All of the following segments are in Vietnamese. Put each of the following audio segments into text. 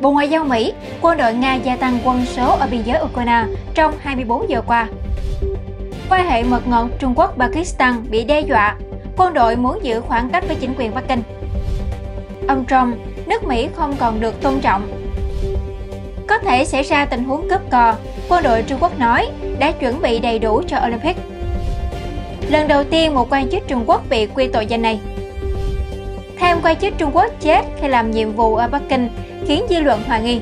Bộ Ngoại giao Mỹ, quân đội Nga gia tăng quân số ở biên giới Ukraine trong 24 giờ qua. Quan hệ mật ngọt Trung Quốc-Pakistan bị đe dọa, quân đội muốn giữ khoảng cách với chính quyền Bắc Kinh. Ông Trump, nước Mỹ không còn được tôn trọng. Có thể xảy ra tình huống cướp cò, quân đội Trung Quốc nói đã chuẩn bị đầy đủ cho Olympic. Lần đầu tiên một quan chức Trung Quốc bị quy tội danh này. Thêm quan chức Trung Quốc chết khi làm nhiệm vụ ở Bắc Kinh khiến dư luận hoài nghi.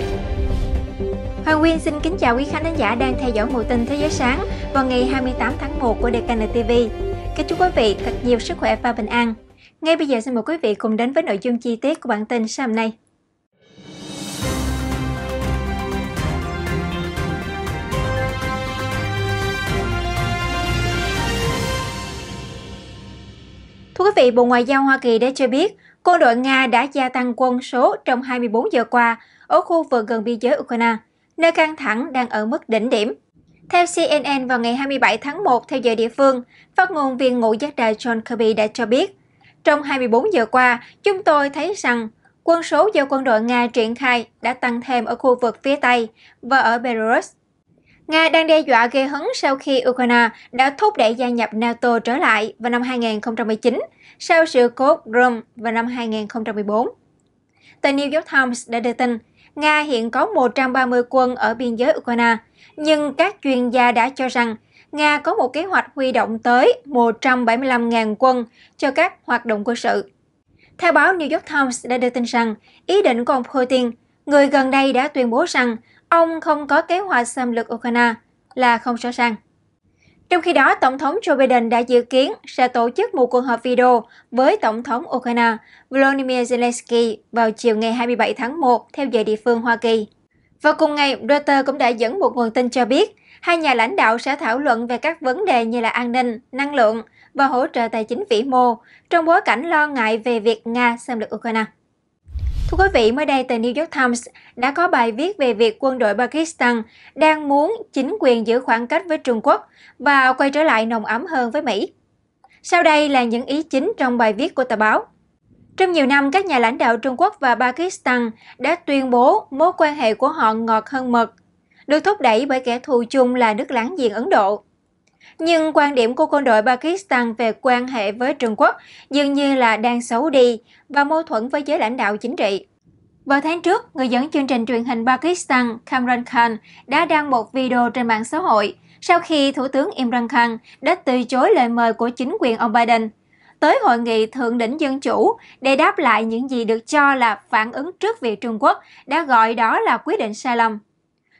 Hoàng Nguyên xin kính chào quý khán thính giả đang theo dõi Mùa tin Thế giới sáng vào ngày 28 tháng 1 của DKN TV. Kính chúc quý vị thật nhiều sức khỏe và bình an. Ngay bây giờ xin mời quý vị cùng đến với nội dung chi tiết của bản tin sáng nay. Thưa quý vị, Bộ Ngoại giao Hoa Kỳ đã cho biết quân đội Nga đã gia tăng quân số trong 24 giờ qua ở khu vực gần biên giới Ukraine, nơi căng thẳng đang ở mức đỉnh điểm. Theo CNN vào ngày 27 tháng 1 theo giờ địa phương, phát ngôn viên ngũ giác đài John Kirby đã cho biết, trong 24 giờ qua, chúng tôi thấy rằng quân số do quân đội Nga triển khai đã tăng thêm ở khu vực phía Tây và ở Belarus. Nga đang đe dọa gây hấn sau khi Ukraine đã thúc đẩy gia nhập NATO trở lại vào năm 2019 sau sự cố Rome vào năm 2014. Tờ New York Times đã đưa tin Nga hiện có 130 quân ở biên giới Ukraine, nhưng các chuyên gia đã cho rằng Nga có một kế hoạch huy động tới 175.000 quân cho các hoạt động quân sự. Theo báo New York Times đã đưa tin rằng, ý định của ông Putin, người gần đây đã tuyên bố rằng ông không có kế hoạch xâm lược Ukraine là không rõ ràng. Trong khi đó, Tổng thống Joe Biden đã dự kiến sẽ tổ chức một cuộc họp video với Tổng thống Ukraine Volodymyr Zelensky vào chiều ngày 27 tháng 1 theo giờ địa phương Hoa Kỳ. Vào cùng ngày, Reuters cũng đã dẫn một nguồn tin cho biết hai nhà lãnh đạo sẽ thảo luận về các vấn đề như là an ninh, năng lượng và hỗ trợ tài chính vĩ mô trong bối cảnh lo ngại về việc Nga xâm lược Ukraine. Thưa quý vị, mới đây tờ New York Times đã có bài viết về việc quân đội Pakistan đang muốn chính quyền giữ khoảng cách với Trung Quốc và quay trở lại nồng ấm hơn với Mỹ. Sau đây là những ý chính trong bài viết của tờ báo. Trong nhiều năm, các nhà lãnh đạo Trung Quốc và Pakistan đã tuyên bố mối quan hệ của họ ngọt hơn mật, được thúc đẩy bởi kẻ thù chung là nước láng giềng Ấn Độ. Nhưng quan điểm của quân đội Pakistan về quan hệ với Trung Quốc dường như là đang xấu đi và mâu thuẫn với giới lãnh đạo chính trị. Vào tháng trước, người dẫn chương trình truyền hình Pakistan Kamran Khan đã đăng một video trên mạng xã hội sau khi Thủ tướng Imran Khan đã từ chối lời mời của chính quyền ông Biden tới hội nghị thượng đỉnh dân chủ để đáp lại những gì được cho là phản ứng trước việc Trung Quốc đã gọi đó là quyết định sai lầm.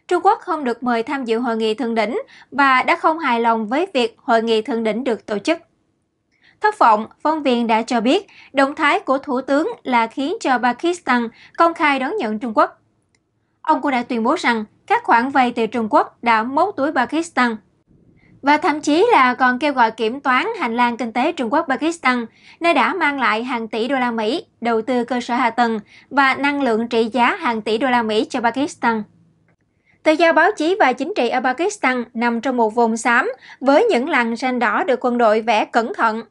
Trung Quốc không được mời tham dự hội nghị thượng đỉnh và đã không hài lòng với việc hội nghị thượng đỉnh được tổ chức. Thất vọng, phóng viên đã cho biết động thái của Thủ tướng là khiến cho Pakistan công khai đón nhận Trung Quốc. Ông cũng đã tuyên bố rằng các khoản vay từ Trung Quốc đã móc túi Pakistan. Và thậm chí là còn kêu gọi kiểm toán hành lang kinh tế Trung Quốc-Pakistan, nơi đã mang lại hàng tỷ đô la Mỹ, đầu tư cơ sở hạ tầng và năng lượng trị giá hàng tỷ đô la Mỹ cho Pakistan. Tự do báo chí và chính trị ở Pakistan nằm trong một vùng xám với những làn ranh đỏ được quân đội vẽ cẩn thận.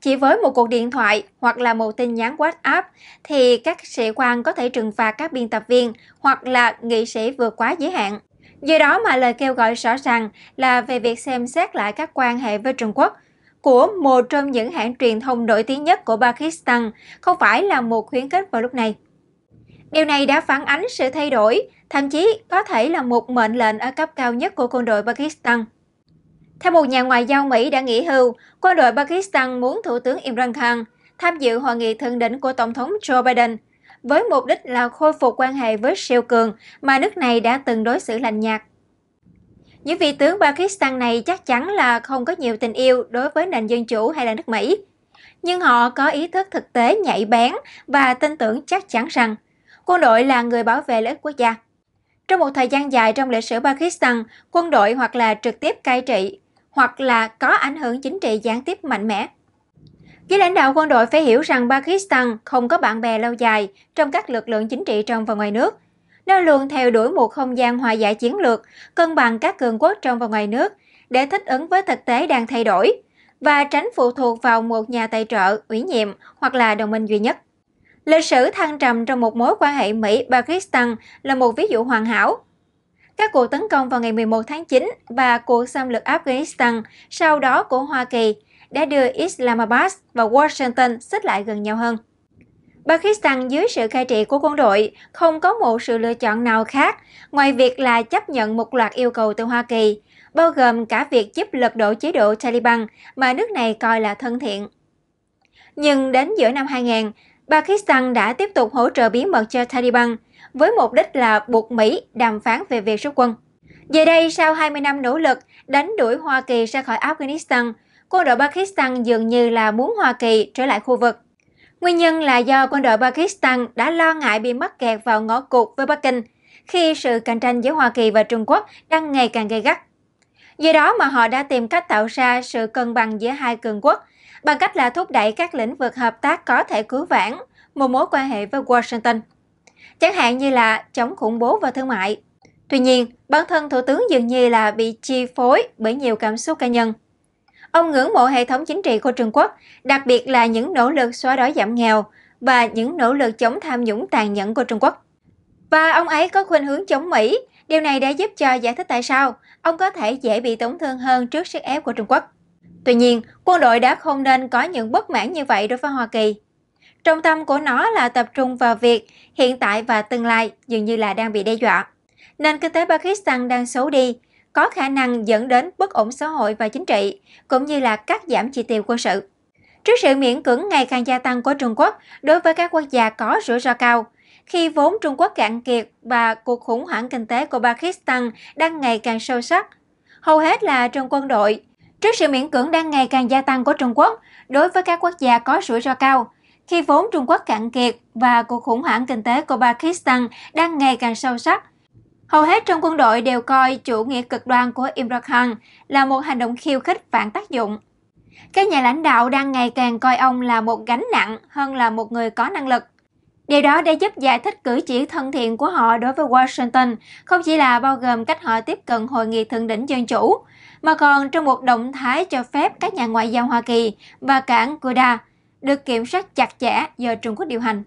Chỉ với một cuộc điện thoại hoặc là một tin nhắn WhatsApp thì các sĩ quan có thể trừng phạt các biên tập viên hoặc là nghị sĩ vượt quá giới hạn. Do đó mà lời kêu gọi rõ ràng là về việc xem xét lại các quan hệ với Trung Quốc của một trong những hãng truyền thông nổi tiếng nhất của Pakistan không phải là một khuyến khích vào lúc này. Điều này đã phản ánh sự thay đổi, thậm chí có thể là một mệnh lệnh ở cấp cao nhất của quân đội Pakistan. Theo một nhà ngoại giao Mỹ đã nghỉ hưu, quân đội Pakistan muốn Thủ tướng Imran Khan tham dự hội nghị thượng đỉnh của Tổng thống Joe Biden với mục đích là khôi phục quan hệ với siêu cường mà nước này đã từng đối xử lạnh nhạt. Những vị tướng Pakistan này chắc chắn là không có nhiều tình yêu đối với nền dân chủ hay là nước Mỹ. Nhưng họ có ý thức thực tế nhạy bén và tin tưởng chắc chắn rằng quân đội là người bảo vệ lợi ích quốc gia. Trong một thời gian dài trong lịch sử Pakistan, quân đội hoặc là trực tiếp cai trị, hoặc là có ảnh hưởng chính trị gián tiếp mạnh mẽ. Giới lãnh đạo quân đội phải hiểu rằng Pakistan không có bạn bè lâu dài trong các lực lượng chính trị trong và ngoài nước. Nó luôn theo đuổi một không gian hòa giải chiến lược, cân bằng các cường quốc trong và ngoài nước để thích ứng với thực tế đang thay đổi và tránh phụ thuộc vào một nhà tài trợ, ủy nhiệm hoặc là đồng minh duy nhất. Lịch sử thăng trầm trong một mối quan hệ Mỹ-Pakistan là một ví dụ hoàn hảo. Các cuộc tấn công vào ngày 11 tháng 9 và cuộc xâm lược Afghanistan sau đó của Hoa Kỳ đã đưa Islamabad và Washington xích lại gần nhau hơn. Pakistan dưới sự cai trị của quân đội không có một sự lựa chọn nào khác ngoài việc là chấp nhận một loạt yêu cầu từ Hoa Kỳ, bao gồm cả việc giúp lật đổ chế độ Taliban mà nước này coi là thân thiện. Nhưng đến giữa năm 2000, Pakistan đã tiếp tục hỗ trợ bí mật cho Taliban với mục đích là buộc Mỹ đàm phán về việc rút quân. Về đây, sau 20 năm nỗ lực đánh đuổi Hoa Kỳ ra khỏi Afghanistan, quân đội Pakistan dường như là muốn Hoa Kỳ trở lại khu vực. Nguyên nhân là do quân đội Pakistan đã lo ngại bị mắc kẹt vào ngõ cụt với Bắc Kinh khi sự cạnh tranh giữa Hoa Kỳ và Trung Quốc đang ngày càng gay gắt. Do đó mà họ đã tìm cách tạo ra sự cân bằng giữa hai cường quốc bằng cách là thúc đẩy các lĩnh vực hợp tác có thể cứu vãn một mối quan hệ với Washington, chẳng hạn như là chống khủng bố và thương mại. Tuy nhiên, bản thân Thủ tướng dường như là bị chi phối bởi nhiều cảm xúc cá nhân. Ông ngưỡng mộ hệ thống chính trị của Trung Quốc, đặc biệt là những nỗ lực xóa đói giảm nghèo và những nỗ lực chống tham nhũng tàn nhẫn của Trung Quốc. Và ông ấy có khuynh hướng chống Mỹ, điều này đã giúp cho giải thích tại sao ông có thể dễ bị tổn thương hơn trước sức ép của Trung Quốc. Tuy nhiên, quân đội đã không nên có những bất mãn như vậy đối với Hoa Kỳ. Trọng tâm của nó là tập trung vào việc hiện tại và tương lai dường như là đang bị đe dọa. Nền kinh tế Pakistan đang xấu đi, có khả năng dẫn đến bất ổn xã hội và chính trị, cũng như là cắt giảm chi tiêu quân sự. Trước sự miễn cưỡng ngày càng gia tăng của Trung Quốc đối với các quốc gia có rủi ro cao, khi vốn Trung Quốc cạn kiệt và cuộc khủng hoảng kinh tế của Pakistan đang ngày càng sâu sắc, hầu hết là trong quân đội, Trước sự miễn cưỡng đang ngày càng gia tăng của Trung Quốc đối với các quốc gia có rủi ro cao, khi vốn Trung Quốc cạn kiệt và cuộc khủng hoảng kinh tế của Pakistan đang ngày càng sâu sắc, hầu hết trong quân đội đều coi chủ nghĩa cực đoan của Imran Khan là một hành động khiêu khích phản tác dụng. Các nhà lãnh đạo đang ngày càng coi ông là một gánh nặng hơn là một người có năng lực. Điều đó đã giúp giải thích cử chỉ thân thiện của họ đối với Washington, không chỉ là bao gồm cách họ tiếp cận hội nghị thượng đỉnh dân chủ, mà còn trong một động thái cho phép các nhà ngoại giao Hoa Kỳ và cảng Kuda được kiểm soát chặt chẽ do Trung Quốc điều hành.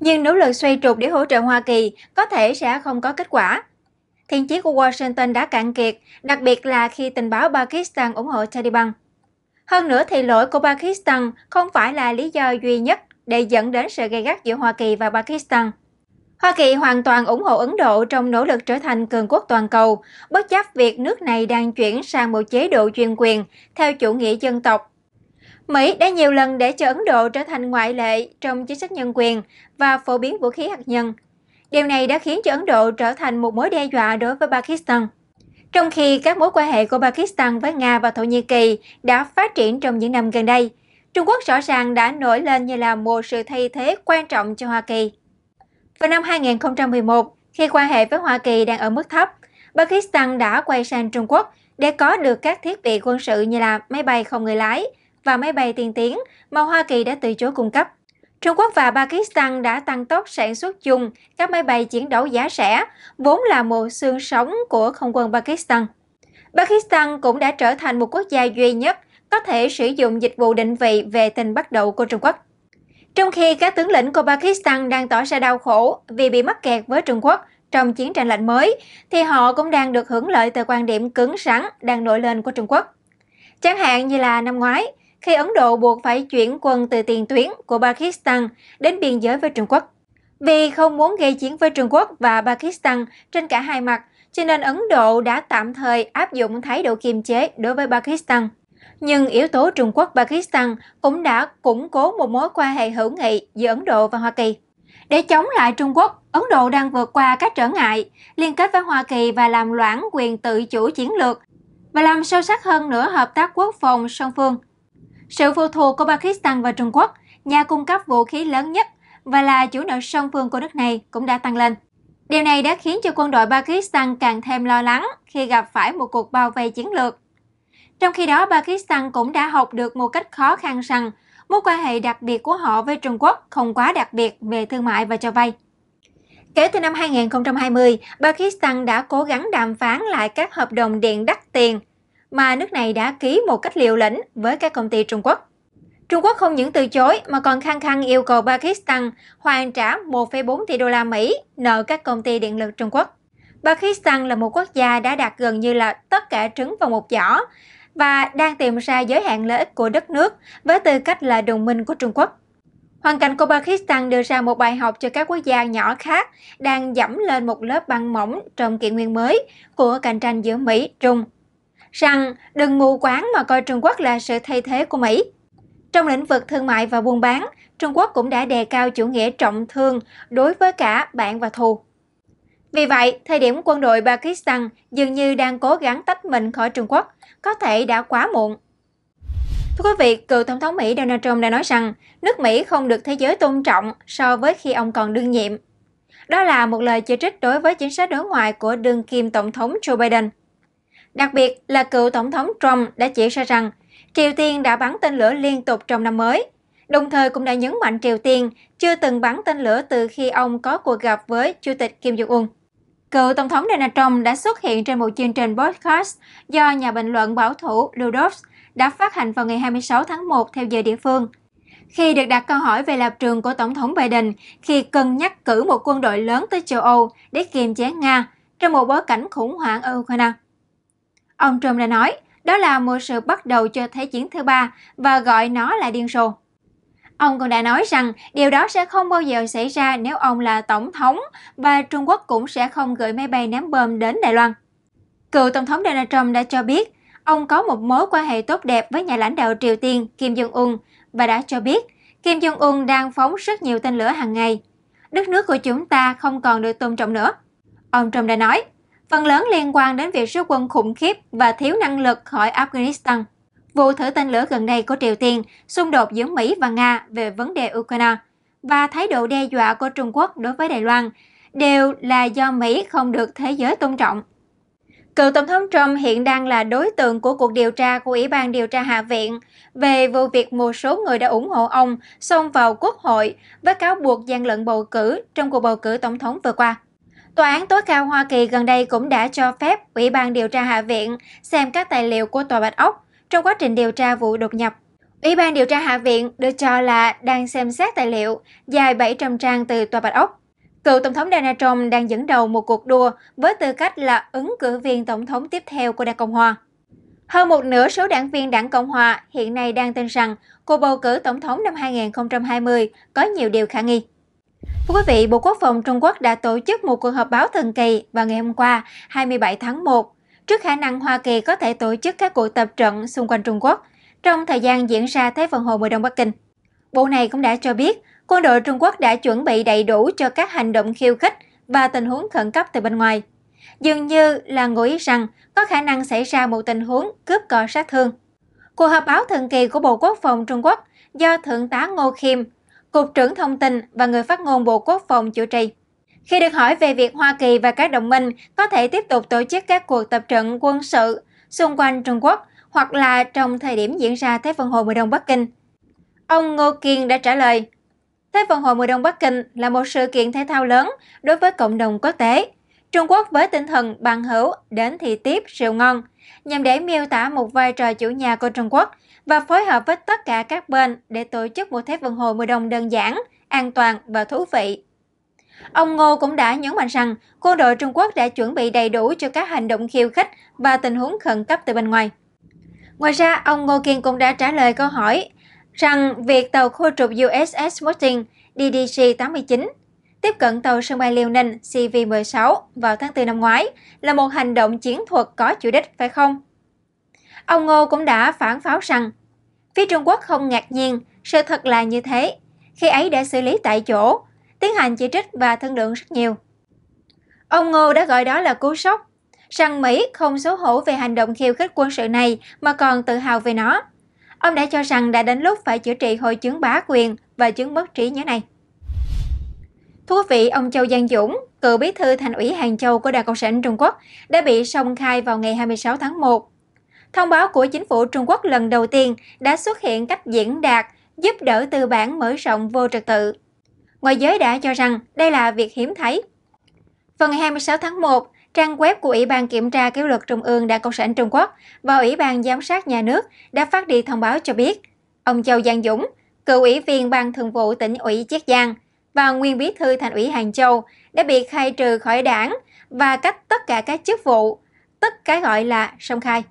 Nhưng nỗ lực xoay trục để hỗ trợ Hoa Kỳ có thể sẽ không có kết quả. Thiện chí của Washington đã cạn kiệt, đặc biệt là khi tình báo Pakistan ủng hộ Taliban. Hơn nữa thì lỗi của Pakistan không phải là lý do duy nhất để dẫn đến sự gây gắt giữa Hoa Kỳ và Pakistan. Hoa Kỳ hoàn toàn ủng hộ Ấn Độ trong nỗ lực trở thành cường quốc toàn cầu, bất chấp việc nước này đang chuyển sang một chế độ chuyên quyền theo chủ nghĩa dân tộc. Mỹ đã nhiều lần để cho Ấn Độ trở thành ngoại lệ trong chính sách nhân quyền và phổ biến vũ khí hạt nhân. Điều này đã khiến cho Ấn Độ trở thành một mối đe dọa đối với Pakistan. Trong khi các mối quan hệ của Pakistan với Nga và Thổ Nhĩ Kỳ đã phát triển trong những năm gần đây, Trung Quốc rõ ràng đã nổi lên như là một sự thay thế quan trọng cho Hoa Kỳ. Vào năm 2011, khi quan hệ với Hoa Kỳ đang ở mức thấp, Pakistan đã quay sang Trung Quốc để có được các thiết bị quân sự như là máy bay không người lái và máy bay tiên tiến mà Hoa Kỳ đã từ chối cung cấp. Trung Quốc và Pakistan đã tăng tốc sản xuất chung các máy bay chiến đấu giá rẻ, vốn là một xương sống của không quân Pakistan. Pakistan cũng đã trở thành một quốc gia duy nhất có thể sử dụng dịch vụ định vị vệ tinh bắt đầu của Trung Quốc. Trong khi các tướng lĩnh của Pakistan đang tỏ ra đau khổ vì bị mắc kẹt với Trung Quốc trong chiến tranh lạnh mới, thì họ cũng đang được hưởng lợi từ quan điểm cứng rắn đang nổi lên của Trung Quốc. Chẳng hạn như là năm ngoái, khi Ấn Độ buộc phải chuyển quân từ tiền tuyến của Pakistan đến biên giới với Trung Quốc. Vì không muốn gây chiến với Trung Quốc và Pakistan trên cả hai mặt, cho nên Ấn Độ đã tạm thời áp dụng thái độ kiềm chế đối với Pakistan. Nhưng yếu tố Trung Quốc-Pakistan cũng đã củng cố một mối quan hệ hữu nghị giữa Ấn Độ và Hoa Kỳ. Để chống lại Trung Quốc, Ấn Độ đang vượt qua các trở ngại, liên kết với Hoa Kỳ và làm loãng quyền tự chủ chiến lược và làm sâu sắc hơn nữa hợp tác quốc phòng song phương. Sự phụ thuộc của Pakistan và Trung Quốc, nhà cung cấp vũ khí lớn nhất và là chủ nợ song phương của nước này cũng đã tăng lên. Điều này đã khiến cho quân đội Pakistan càng thêm lo lắng khi gặp phải một cuộc bao vây chiến lược trong khi đó, Pakistan cũng đã học được một cách khó khăn rằng mối quan hệ đặc biệt của họ với Trung Quốc không quá đặc biệt về thương mại và cho vay. Kể từ năm 2020, Pakistan đã cố gắng đàm phán lại các hợp đồng điện đắt tiền mà nước này đã ký một cách liều lĩnh với các công ty Trung Quốc. Trung Quốc không những từ chối mà còn khăng khăng yêu cầu Pakistan hoàn trả 1,4 tỷ đô la Mỹ nợ các công ty điện lực Trung Quốc. Pakistan là một quốc gia đã đạt gần như là tất cả trứng vào một giỏ, và đang tìm ra giới hạn lợi ích của đất nước với tư cách là đồng minh của Trung Quốc. Hoàn cảnh của Pakistan đưa ra một bài học cho các quốc gia nhỏ khác đang dẫm lên một lớp băng mỏng trong kỷ nguyên mới của cạnh tranh giữa Mỹ, Trung. Rằng đừng mù quáng mà coi Trung Quốc là sự thay thế của Mỹ. Trong lĩnh vực thương mại và buôn bán, Trung Quốc cũng đã đề cao chủ nghĩa trọng thương đối với cả bạn và thù. Vì vậy, thời điểm quân đội Pakistan dường như đang cố gắng tách mình khỏi Trung Quốc có thể đã quá muộn. Thưa quý vị, cựu Tổng thống Mỹ Donald Trump đã nói rằng nước Mỹ không được thế giới tôn trọng so với khi ông còn đương nhiệm. Đó là một lời chỉ trích đối với chính sách đối ngoại của đương kim Tổng thống Joe Biden. Đặc biệt là cựu Tổng thống Trump đã chỉ ra rằng Triều Tiên đã bắn tên lửa liên tục trong năm mới, đồng thời cũng đã nhấn mạnh Triều Tiên chưa từng bắn tên lửa từ khi ông có cuộc gặp với Chủ tịch Kim Jong-un. Cựu Tổng thống Donald Trump đã xuất hiện trên một chương trình podcast do nhà bình luận bảo thủ Ludovs đã phát hành vào ngày 26 tháng 1 theo giờ địa phương. Khi được đặt câu hỏi về lập trường của Tổng thống Biden khi cần nhắc cử một quân đội lớn tới châu Âu để kiềm chế Nga trong một bối cảnh khủng hoảng ở Ukraine. Ông Trump đã nói, đó là một sự bắt đầu cho Thế chiến thứ ba và gọi nó là điên rồ. Ông còn đã nói rằng điều đó sẽ không bao giờ xảy ra nếu ông là tổng thống và Trung Quốc cũng sẽ không gửi máy bay ném bom đến Đài Loan. Cựu Tổng thống Donald Trump đã cho biết ông có một mối quan hệ tốt đẹp với nhà lãnh đạo Triều Tiên Kim Jong-un và đã cho biết Kim Jong-un đang phóng rất nhiều tên lửa hàng ngày. Đất nước của chúng ta không còn được tôn trọng nữa. Ông Trump đã nói, phần lớn liên quan đến việc rút quân khủng khiếp và thiếu năng lực khỏi Afghanistan vụ thử tên lửa gần đây của Triều Tiên, xung đột giữa Mỹ và Nga về vấn đề Ukraine và thái độ đe dọa của Trung Quốc đối với Đài Loan đều là do Mỹ không được thế giới tôn trọng. Cựu Tổng thống Trump hiện đang là đối tượng của cuộc điều tra của Ủy ban điều tra Hạ viện về vụ việc một số người đã ủng hộ ông xông vào Quốc hội với cáo buộc gian lận bầu cử trong cuộc bầu cử tổng thống vừa qua. Tòa án tối cao Hoa Kỳ gần đây cũng đã cho phép Ủy ban điều tra Hạ viện xem các tài liệu của Tòa Bạch Ốc trong quá trình điều tra vụ đột nhập. Ủy ban điều tra Hạ viện được cho là đang xem xét tài liệu dài 700 trang từ Tòa Bạch Ốc. Cựu Tổng thống Donald Trump đang dẫn đầu một cuộc đua với tư cách là ứng cử viên Tổng thống tiếp theo của Đảng Cộng Hòa. Hơn một nửa số đảng viên Đảng Cộng Hòa hiện nay đang tin rằng cuộc bầu cử Tổng thống năm 2020 có nhiều điều khả nghi. Thưa quý vị, Bộ Quốc phòng Trung Quốc đã tổ chức một cuộc họp báo thường kỳ vào ngày hôm qua, 27 tháng 1 trước khả năng Hoa Kỳ có thể tổ chức các cuộc tập trận xung quanh Trung Quốc trong thời gian diễn ra Thế vận hội Mùa đông Bắc Kinh. Bộ này cũng đã cho biết quân đội Trung Quốc đã chuẩn bị đầy đủ cho các hành động khiêu khích và tình huống khẩn cấp từ bên ngoài. Dường như là ngụ ý rằng có khả năng xảy ra một tình huống cướp cò sát thương. Cuộc họp báo thường kỳ của Bộ Quốc phòng Trung Quốc do Thượng tá Ngô Khiêm, Cục trưởng Thông tin và người phát ngôn Bộ Quốc phòng chủ trì khi được hỏi về việc Hoa Kỳ và các đồng minh có thể tiếp tục tổ chức các cuộc tập trận quân sự xung quanh Trung Quốc hoặc là trong thời điểm diễn ra Thế vận hội Mùa đông Bắc Kinh, ông Ngô Kiên đã trả lời, Thế vận hội mùa đông Bắc Kinh là một sự kiện thể thao lớn đối với cộng đồng quốc tế. Trung Quốc với tinh thần bằng hữu đến thì tiếp rượu ngon, nhằm để miêu tả một vai trò chủ nhà của Trung Quốc và phối hợp với tất cả các bên để tổ chức một Thế vận hội mùa đông đơn giản, an toàn và thú vị. Ông Ngô cũng đã nhấn mạnh rằng quân đội Trung Quốc đã chuẩn bị đầy đủ cho các hành động khiêu khích và tình huống khẩn cấp từ bên ngoài. Ngoài ra, ông Ngô Kiên cũng đã trả lời câu hỏi rằng việc tàu khu trục USS Mosting DDG-89 tiếp cận tàu sân bay Liêu Ninh CV-16 vào tháng 4 năm ngoái là một hành động chiến thuật có chủ đích, phải không? Ông Ngô cũng đã phản pháo rằng phía Trung Quốc không ngạc nhiên, sự thật là như thế. Khi ấy đã xử lý tại chỗ, tiến hành chỉ trích và thân lượng rất nhiều. Ông Ngô đã gọi đó là cú sốc, rằng Mỹ không xấu hổ về hành động khiêu khích quân sự này mà còn tự hào về nó. Ông đã cho rằng đã đến lúc phải chữa trị hội chứng bá quyền và chứng mất trí nhớ này. Thú vị, ông Châu Giang Dũng, cựu bí thư thành ủy Hàng Châu của Đảng Cộng sản Trung Quốc, đã bị song khai vào ngày 26 tháng 1. Thông báo của chính phủ Trung Quốc lần đầu tiên đã xuất hiện cách diễn đạt giúp đỡ tư bản mở rộng vô trật tự. Ngoài giới đã cho rằng đây là việc hiếm thấy. Vào ngày 26 tháng 1, trang web của Ủy ban Kiểm tra Kỷ luật Trung ương Đảng Cộng sản Trung Quốc và Ủy ban Giám sát Nhà nước đã phát đi thông báo cho biết ông Châu Giang Dũng, cựu ủy viên Ban Thường vụ tỉnh ủy Chiết Giang và nguyên bí thư thành ủy Hàng Châu đã bị khai trừ khỏi đảng và cách tất cả các chức vụ, tức cái gọi là song khai.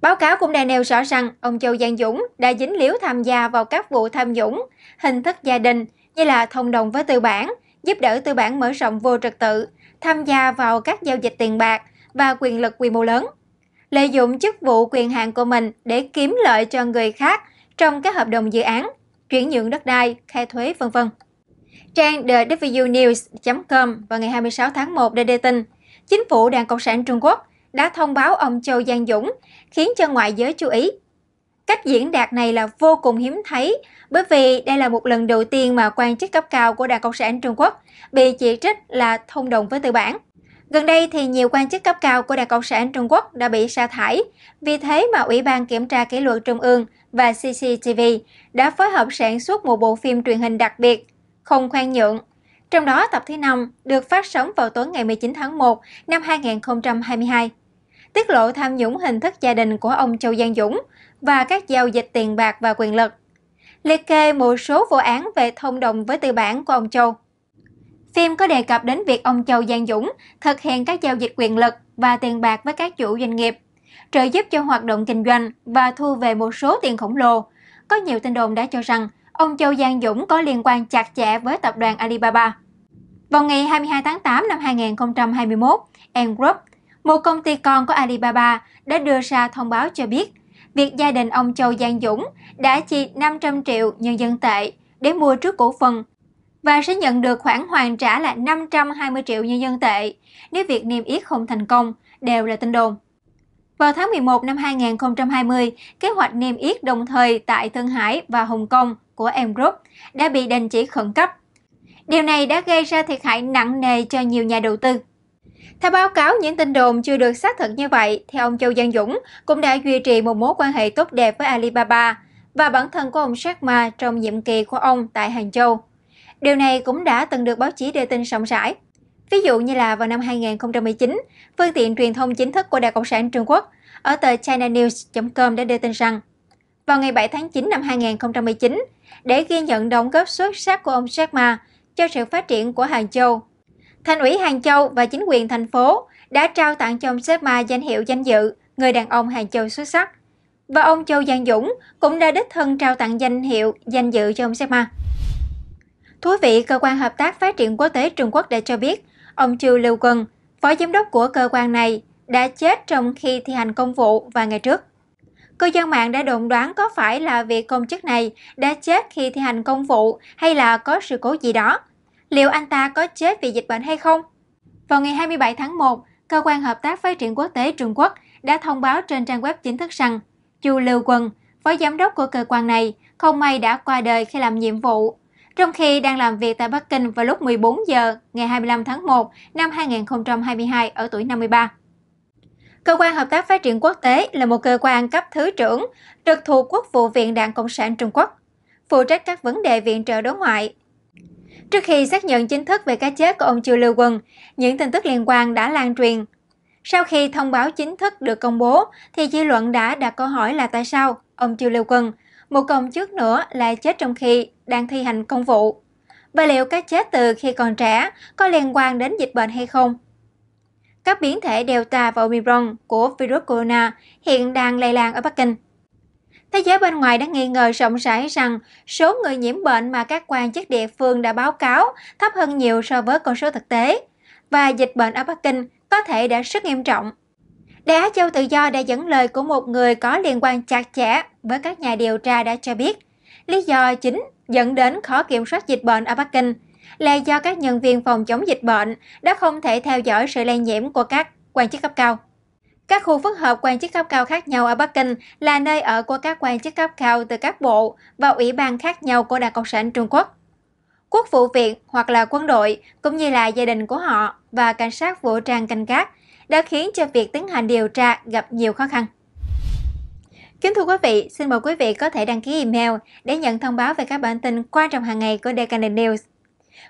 Báo cáo cũng đã nêu rõ rằng ông Châu Giang Dũng đã dính líu tham gia vào các vụ tham nhũng, hình thức gia đình, như là thông đồng với tư bản, giúp đỡ tư bản mở rộng vô trật tự, tham gia vào các giao dịch tiền bạc và quyền lực quy mô lớn. Lợi dụng chức vụ quyền hạn của mình để kiếm lợi cho người khác trong các hợp đồng dự án, chuyển nhượng đất đai, khai thuế vân vân. Trang TheWnews.com vào ngày 26 tháng 1 đã đưa tin, chính phủ Đảng Cộng sản Trung Quốc đã thông báo ông Châu Giang Dũng, khiến cho ngoại giới chú ý Cách diễn đạt này là vô cùng hiếm thấy bởi vì đây là một lần đầu tiên mà quan chức cấp cao của Đảng Cộng sản Trung Quốc bị chỉ trích là thông đồng với tư bản. Gần đây thì nhiều quan chức cấp cao của Đảng Cộng sản Trung Quốc đã bị sa thải, vì thế mà Ủy ban Kiểm tra Kỷ luật Trung ương và CCTV đã phối hợp sản xuất một bộ phim truyền hình đặc biệt, không khoan nhượng. Trong đó tập thứ 5 được phát sóng vào tối ngày 19 tháng 1 năm 2022. Tiết lộ tham nhũng hình thức gia đình của ông Châu Giang Dũng, và các giao dịch tiền bạc và quyền lực. Liệt kê một số vụ án về thông đồng với tư bản của ông Châu. Phim có đề cập đến việc ông Châu Giang Dũng thực hiện các giao dịch quyền lực và tiền bạc với các chủ doanh nghiệp, trợ giúp cho hoạt động kinh doanh và thu về một số tiền khổng lồ. Có nhiều tin đồn đã cho rằng ông Châu Giang Dũng có liên quan chặt chẽ với tập đoàn Alibaba. Vào ngày 22 tháng 8 năm 2021, Ant Group, một công ty con của Alibaba, đã đưa ra thông báo cho biết việc gia đình ông Châu Giang Dũng đã chi 500 triệu nhân dân tệ để mua trước cổ phần và sẽ nhận được khoản hoàn trả là 520 triệu nhân dân tệ nếu việc niêm yết không thành công, đều là tin đồn. Vào tháng 11 năm 2020, kế hoạch niêm yết đồng thời tại Thượng Hải và Hồng Kông của M Group đã bị đình chỉ khẩn cấp. Điều này đã gây ra thiệt hại nặng nề cho nhiều nhà đầu tư. Theo báo cáo, những tin đồn chưa được xác thực như vậy, thì ông Châu Giang Dũng cũng đã duy trì một mối quan hệ tốt đẹp với Alibaba và bản thân của ông Jack Ma trong nhiệm kỳ của ông tại Hàng Châu. Điều này cũng đã từng được báo chí đưa tin rộng rãi. Ví dụ như là vào năm 2019, phương tiện truyền thông chính thức của Đảng Cộng sản Trung Quốc ở tờ chinanews.com đã đưa tin rằng vào ngày 7 tháng 9 năm 2019, để ghi nhận đóng góp xuất sắc của ông Jack Ma cho sự phát triển của Hàng Châu Thành ủy Hàng Châu và chính quyền thành phố đã trao tặng cho ông Sếp Ma danh hiệu danh dự người đàn ông Hàng Châu xuất sắc. Và ông Châu Giang Dũng cũng đã đích thân trao tặng danh hiệu danh dự cho ông Sếp Ma. Thú vị, Cơ quan Hợp tác Phát triển Quốc tế Trung Quốc đã cho biết, ông Chu Lưu Quân, phó giám đốc của cơ quan này, đã chết trong khi thi hành công vụ vài ngày trước. Cư dân mạng đã đồn đoán có phải là vị công chức này đã chết khi thi hành công vụ hay là có sự cố gì đó liệu anh ta có chết vì dịch bệnh hay không? Vào ngày 27 tháng 1, Cơ quan Hợp tác Phát triển Quốc tế Trung Quốc đã thông báo trên trang web chính thức rằng Chu Lưu Quân, phó giám đốc của cơ quan này, không may đã qua đời khi làm nhiệm vụ. Trong khi đang làm việc tại Bắc Kinh vào lúc 14 giờ ngày 25 tháng 1 năm 2022 ở tuổi 53. Cơ quan Hợp tác Phát triển Quốc tế là một cơ quan cấp thứ trưởng, trực thuộc Quốc vụ Viện Đảng Cộng sản Trung Quốc, phụ trách các vấn đề viện trợ đối ngoại, Trước khi xác nhận chính thức về cái chết của ông Chu Lưu Quân, những tin tức liên quan đã lan truyền. Sau khi thông báo chính thức được công bố, thì dư luận đã đặt câu hỏi là tại sao ông Chu Lưu Quân, một công chức nữa lại chết trong khi đang thi hành công vụ. Và liệu cái chết từ khi còn trẻ có liên quan đến dịch bệnh hay không? Các biến thể Delta và Omicron của virus corona hiện đang lây lan ở Bắc Kinh. Thế giới bên ngoài đã nghi ngờ rộng rãi rằng số người nhiễm bệnh mà các quan chức địa phương đã báo cáo thấp hơn nhiều so với con số thực tế và dịch bệnh ở Bắc Kinh có thể đã rất nghiêm trọng. Đài Á Châu Tự Do đã dẫn lời của một người có liên quan chặt chẽ với các nhà điều tra đã cho biết lý do chính dẫn đến khó kiểm soát dịch bệnh ở Bắc Kinh là do các nhân viên phòng chống dịch bệnh đã không thể theo dõi sự lây nhiễm của các quan chức cấp cao. Các khu phức hợp quan chức cấp cao khác nhau ở Bắc Kinh là nơi ở của các quan chức cấp cao từ các bộ và ủy ban khác nhau của Đảng Cộng sản Trung Quốc. Quốc vụ viện hoặc là quân đội cũng như là gia đình của họ và cảnh sát vũ trang canh gác đã khiến cho việc tiến hành điều tra gặp nhiều khó khăn. Kính thưa quý vị, xin mời quý vị có thể đăng ký email để nhận thông báo về các bản tin quan trọng hàng ngày của Decanet News.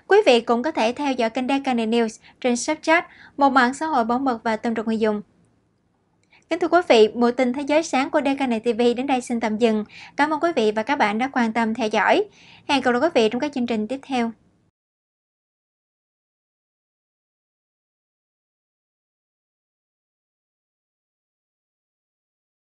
Quý vị cũng có thể theo dõi kênh Decanet News trên Snapchat, một mạng xã hội bảo mật và tâm trục người dùng. Kính thưa quý vị, Bộ tin Thế giới sáng của DKN TV đến đây xin tạm dừng. Cảm ơn quý vị và các bạn đã quan tâm theo dõi. Hẹn gặp lại quý vị trong các chương trình tiếp theo.